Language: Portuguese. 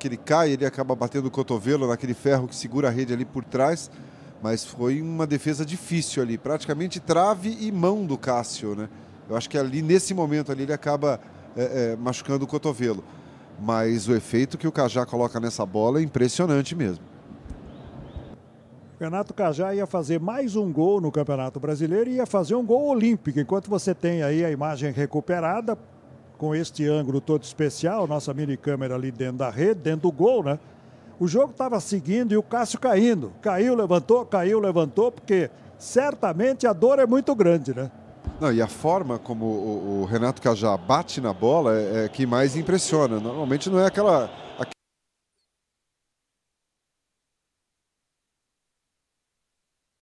que ele cai, ele acaba batendo o cotovelo naquele ferro que segura a rede ali por trás. Mas foi uma defesa difícil ali, praticamente trave e mão do Cássio, né? Eu acho que ali, nesse momento ali, ele acaba é, é, machucando o cotovelo. Mas o efeito que o Cajá coloca nessa bola é impressionante mesmo. Renato Cajá ia fazer mais um gol no Campeonato Brasileiro e ia fazer um gol olímpico. Enquanto você tem aí a imagem recuperada, com este ângulo todo especial, nossa mini câmera ali dentro da rede, dentro do gol, né? O jogo estava seguindo e o Cássio caindo. Caiu, levantou, caiu, levantou, porque certamente a dor é muito grande, né? Não, e a forma como o, o Renato Cajá bate na bola é, é que mais impressiona. Normalmente não é aquela